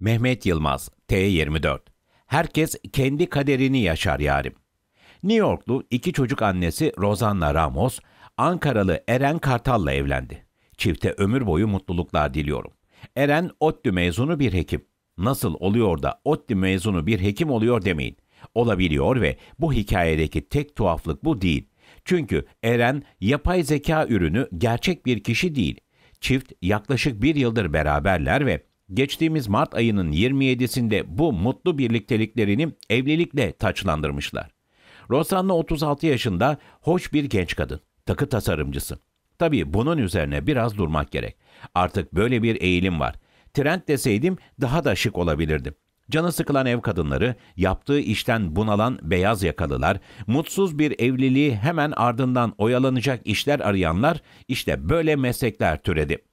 Mehmet Yılmaz, T24. Herkes kendi kaderini yaşar yarim. New Yorklu iki çocuk annesi Rozanna Ramos, Ankaralı Eren Kartal'la evlendi. Çifte ömür boyu mutluluklar diliyorum. Eren ODTÜ mezunu bir hekim. Nasıl oluyor da ODTÜ mezunu bir hekim oluyor demeyin. Olabiliyor ve bu hikayedeki tek tuhaflık bu değil. Çünkü Eren yapay zeka ürünü gerçek bir kişi değil. Çift yaklaşık bir yıldır beraberler ve Geçtiğimiz Mart ayının 27'sinde bu mutlu birlikteliklerini evlilikle taçlandırmışlar. Rosanna 36 yaşında hoş bir genç kadın, takı tasarımcısı. Tabii bunun üzerine biraz durmak gerek. Artık böyle bir eğilim var. Trend deseydim daha da şık olabilirdim. Canı sıkılan ev kadınları, yaptığı işten bunalan beyaz yakalılar, mutsuz bir evliliği hemen ardından oyalanacak işler arayanlar, işte böyle meslekler türedi.''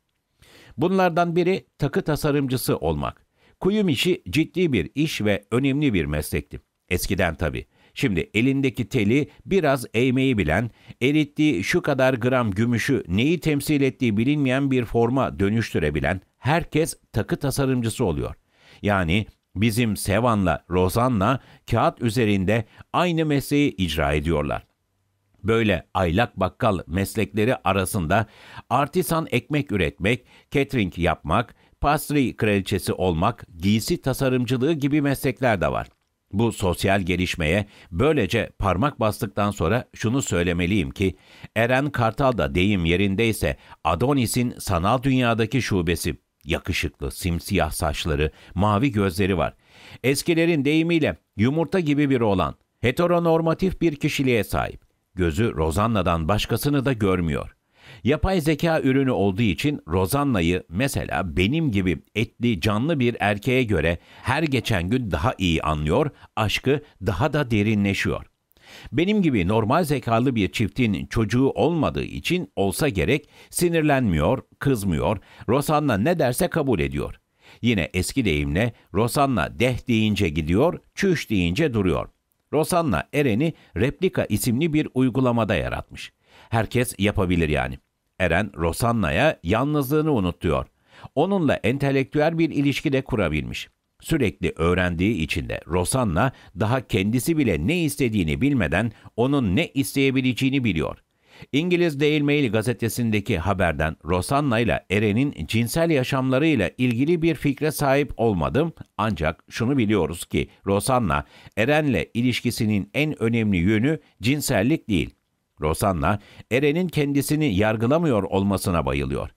Bunlardan biri takı tasarımcısı olmak. Kuyum işi ciddi bir iş ve önemli bir meslekti. Eskiden tabii. Şimdi elindeki teli biraz eğmeyi bilen, erittiği şu kadar gram gümüşü neyi temsil ettiği bilinmeyen bir forma dönüştürebilen herkes takı tasarımcısı oluyor. Yani bizim Sevan'la Rozan'la kağıt üzerinde aynı mesleği icra ediyorlar. Böyle aylak bakkal meslekleri arasında artisan ekmek üretmek, catering yapmak, pastry kraliçesi olmak, giysi tasarımcılığı gibi meslekler de var. Bu sosyal gelişmeye böylece parmak bastıktan sonra şunu söylemeliyim ki Eren Kartal da deyim yerindeyse Adonis'in sanal dünyadaki şubesi yakışıklı, simsiyah saçları, mavi gözleri var. Eskilerin deyimiyle yumurta gibi bir olan heteronormatif bir kişiliğe sahip. Gözü Rosanna'dan başkasını da görmüyor. Yapay zeka ürünü olduğu için Rosanna'yı mesela benim gibi etli canlı bir erkeğe göre her geçen gün daha iyi anlıyor, aşkı daha da derinleşiyor. Benim gibi normal zekalı bir çiftin çocuğu olmadığı için olsa gerek sinirlenmiyor, kızmıyor, Rosanna ne derse kabul ediyor. Yine eski deyimle Rosanna deh deyince gidiyor, çüş deyince duruyor.'' Rosanna Eren'i Replika isimli bir uygulamada yaratmış. Herkes yapabilir yani. Eren Rosanna'ya yalnızlığını unutuyor. Onunla entelektüel bir ilişki de kurabilmiş. Sürekli öğrendiği için de Rosanna daha kendisi bile ne istediğini bilmeden onun ne isteyebileceğini biliyor. İngiliz Daily Mail gazetesindeki haberden Rosanna ile Eren'in cinsel yaşamlarıyla ilgili bir fikre sahip olmadım ancak şunu biliyoruz ki Rosanna Eren'le ilişkisinin en önemli yönü cinsellik değil. Rosanna Eren'in kendisini yargılamıyor olmasına bayılıyor.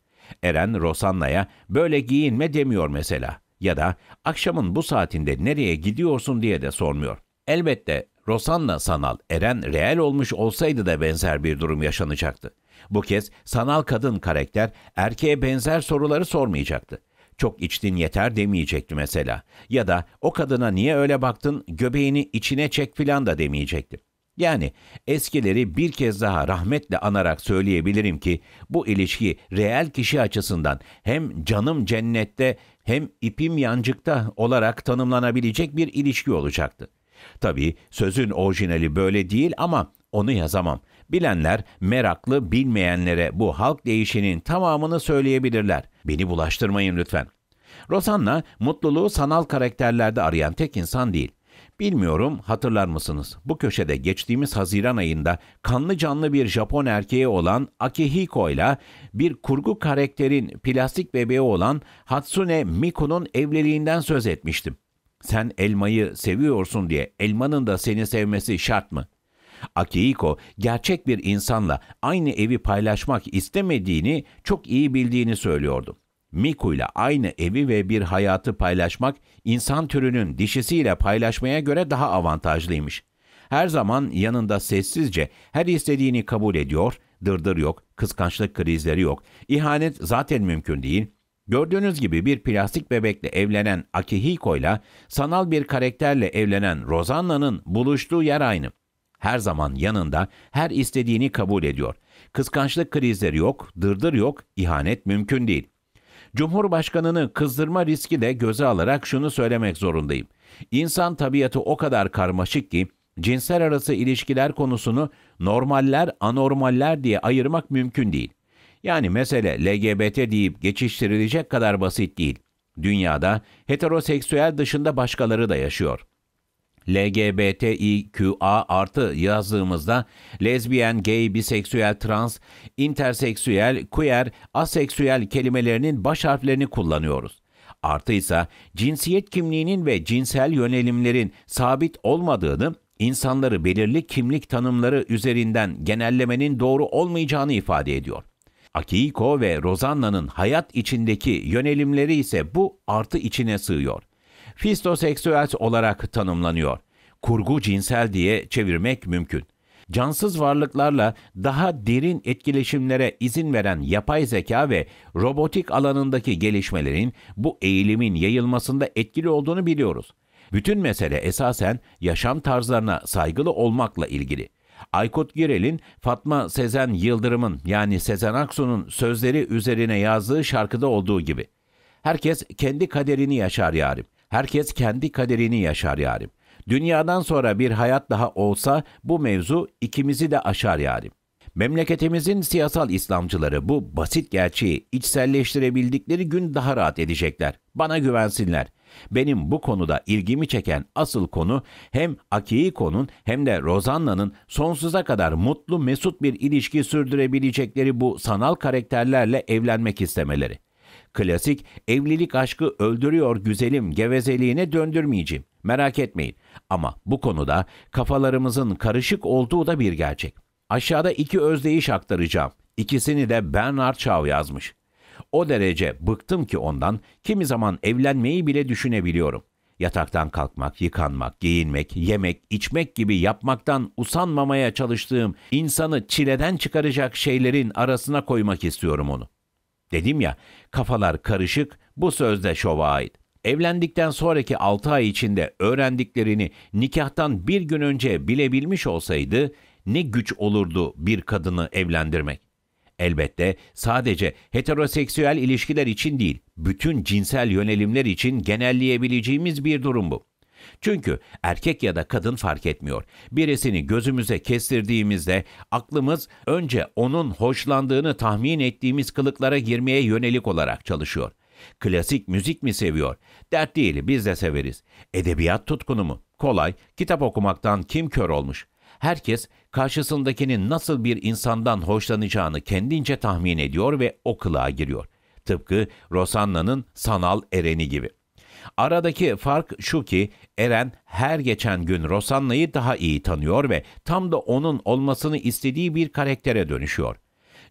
Eren Rosanna'ya böyle giyinme demiyor mesela ya da akşamın bu saatinde nereye gidiyorsun diye de sormuyor. Elbette Rosanna sanal, Eren reel olmuş olsaydı da benzer bir durum yaşanacaktı. Bu kez sanal kadın karakter erkeğe benzer soruları sormayacaktı. Çok içtin yeter demeyecekti mesela. Ya da o kadına niye öyle baktın göbeğini içine çek filan da demeyecekti. Yani eskileri bir kez daha rahmetle anarak söyleyebilirim ki bu ilişki reel kişi açısından hem canım cennette hem ipim yancıkta olarak tanımlanabilecek bir ilişki olacaktı. Tabii sözün orijinali böyle değil ama onu yazamam. Bilenler meraklı bilmeyenlere bu halk değişinin tamamını söyleyebilirler. Beni bulaştırmayın lütfen. Rosanna mutluluğu sanal karakterlerde arayan tek insan değil. Bilmiyorum hatırlar mısınız? Bu köşede geçtiğimiz Haziran ayında kanlı canlı bir Japon erkeği olan Akihiko ile bir kurgu karakterin plastik bebeği olan Hatsune Miku'nun evliliğinden söz etmiştim. Sen elmayı seviyorsun diye elmanın da seni sevmesi şart mı? Akihiko gerçek bir insanla aynı evi paylaşmak istemediğini çok iyi bildiğini söylüyordu. Miku ile aynı evi ve bir hayatı paylaşmak insan türünün dişisiyle paylaşmaya göre daha avantajlıymış. Her zaman yanında sessizce her istediğini kabul ediyor, dırdır yok, kıskançlık krizleri yok, ihanet zaten mümkün değil, Gördüğünüz gibi bir plastik bebekle evlenen Akihiko ile sanal bir karakterle evlenen Rosanna'nın buluştuğu yer aynı. Her zaman yanında, her istediğini kabul ediyor. Kıskançlık krizleri yok, dırdır yok, ihanet mümkün değil. Cumhurbaşkanını kızdırma riski de göze alarak şunu söylemek zorundayım. İnsan tabiatı o kadar karmaşık ki cinsel arası ilişkiler konusunu normaller, anormaller diye ayırmak mümkün değil. Yani mesele LGBT deyip geçiştirilecek kadar basit değil. Dünyada heteroseksüel dışında başkaları da yaşıyor. LGBTIQA artı yazdığımızda lezbiyen, gay, biseksüel, trans, interseksüel, queer, aseksüel kelimelerinin baş harflerini kullanıyoruz. Artı ise cinsiyet kimliğinin ve cinsel yönelimlerin sabit olmadığını, insanları belirli kimlik tanımları üzerinden genellemenin doğru olmayacağını ifade ediyor. Akiko ve Rozanna'nın hayat içindeki yönelimleri ise bu artı içine sığıyor. Fistoseksüel olarak tanımlanıyor. Kurgu cinsel diye çevirmek mümkün. Cansız varlıklarla daha derin etkileşimlere izin veren yapay zeka ve robotik alanındaki gelişmelerin bu eğilimin yayılmasında etkili olduğunu biliyoruz. Bütün mesele esasen yaşam tarzlarına saygılı olmakla ilgili. Aykut Girel'in Fatma Sezen Yıldırım'ın yani Sezen Aksu'nun sözleri üzerine yazdığı şarkıda olduğu gibi. Herkes kendi kaderini yaşar yarim. Herkes kendi kaderini yaşar yarim. Dünyadan sonra bir hayat daha olsa bu mevzu ikimizi de aşar yarim. Memleketimizin siyasal İslamcıları bu basit gerçeği içselleştirebildikleri gün daha rahat edecekler. Bana güvensinler. Benim bu konuda ilgimi çeken asıl konu hem Akiko'nun hem de Rozanna'nın sonsuza kadar mutlu mesut bir ilişki sürdürebilecekleri bu sanal karakterlerle evlenmek istemeleri. Klasik evlilik aşkı öldürüyor güzelim gevezeliğine döndürmeyeceğim. Merak etmeyin. Ama bu konuda kafalarımızın karışık olduğu da bir gerçek. Aşağıda iki özdeyiş aktaracağım. İkisini de Bernard Shaw yazmış. O derece bıktım ki ondan kimi zaman evlenmeyi bile düşünebiliyorum. Yataktan kalkmak, yıkanmak, giyinmek, yemek, içmek gibi yapmaktan usanmamaya çalıştığım insanı çileden çıkaracak şeylerin arasına koymak istiyorum onu. Dedim ya, kafalar karışık, bu söz de şova ait. Evlendikten sonraki 6 ay içinde öğrendiklerini nikahtan bir gün önce bilebilmiş olsaydı ne güç olurdu bir kadını evlendirmek? Elbette sadece heteroseksüel ilişkiler için değil, bütün cinsel yönelimler için genelleyebileceğimiz bir durum bu. Çünkü erkek ya da kadın fark etmiyor. Birisini gözümüze kestirdiğimizde aklımız önce onun hoşlandığını tahmin ettiğimiz kılıklara girmeye yönelik olarak çalışıyor. Klasik müzik mi seviyor? Dert değil, biz de severiz. Edebiyat tutkunu mu? Kolay, kitap okumaktan kim kör olmuş? herkes karşısındakinin nasıl bir insandan hoşlanacağını kendince tahmin ediyor ve o kılığa giriyor. Tıpkı Rosanna'nın sanal Eren'i gibi. Aradaki fark şu ki Eren her geçen gün Rosanna'yı daha iyi tanıyor ve tam da onun olmasını istediği bir karaktere dönüşüyor.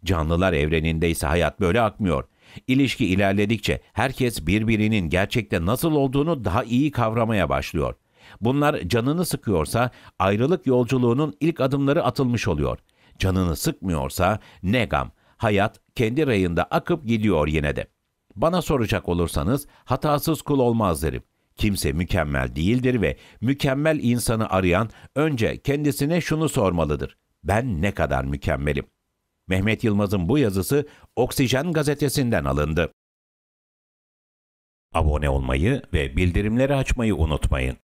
Canlılar evreninde ise hayat böyle akmıyor. İlişki ilerledikçe herkes birbirinin gerçekte nasıl olduğunu daha iyi kavramaya başlıyor. Bunlar canını sıkıyorsa ayrılık yolculuğunun ilk adımları atılmış oluyor. Canını sıkmıyorsa ne gam, hayat kendi rayında akıp gidiyor yine de. Bana soracak olursanız hatasız kul olmaz derim. Kimse mükemmel değildir ve mükemmel insanı arayan önce kendisine şunu sormalıdır. Ben ne kadar mükemmelim? Mehmet Yılmaz'ın bu yazısı Oksijen gazetesinden alındı. Abone olmayı ve bildirimleri açmayı unutmayın.